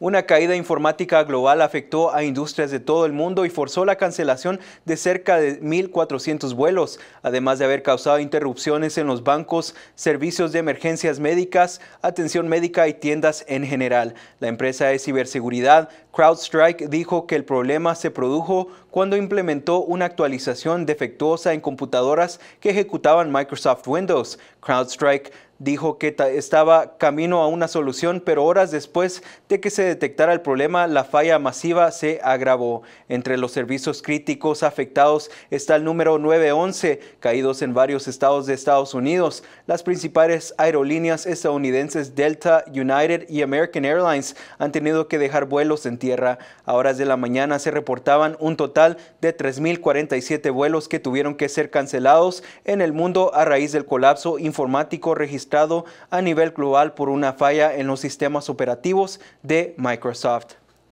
Una caída informática global afectó a industrias de todo el mundo y forzó la cancelación de cerca de 1.400 vuelos, además de haber causado interrupciones en los bancos, servicios de emergencias médicas, atención médica y tiendas en general. La empresa de ciberseguridad CrowdStrike dijo que el problema se produjo cuando implementó una actualización defectuosa en computadoras que ejecutaban Microsoft Windows. CrowdStrike dijo que estaba camino a una solución, pero horas después de que se detectara el problema, la falla masiva se agravó. Entre los servicios críticos afectados está el número 911, caídos en varios estados de Estados Unidos. Las principales aerolíneas estadounidenses Delta, United y American Airlines han tenido que dejar vuelos en tierra. A horas de la mañana se reportaban un total de 3.047 vuelos que tuvieron que ser cancelados en el mundo a raíz del colapso informático registrado a nivel global por una falla en los sistemas operativos de Microsoft.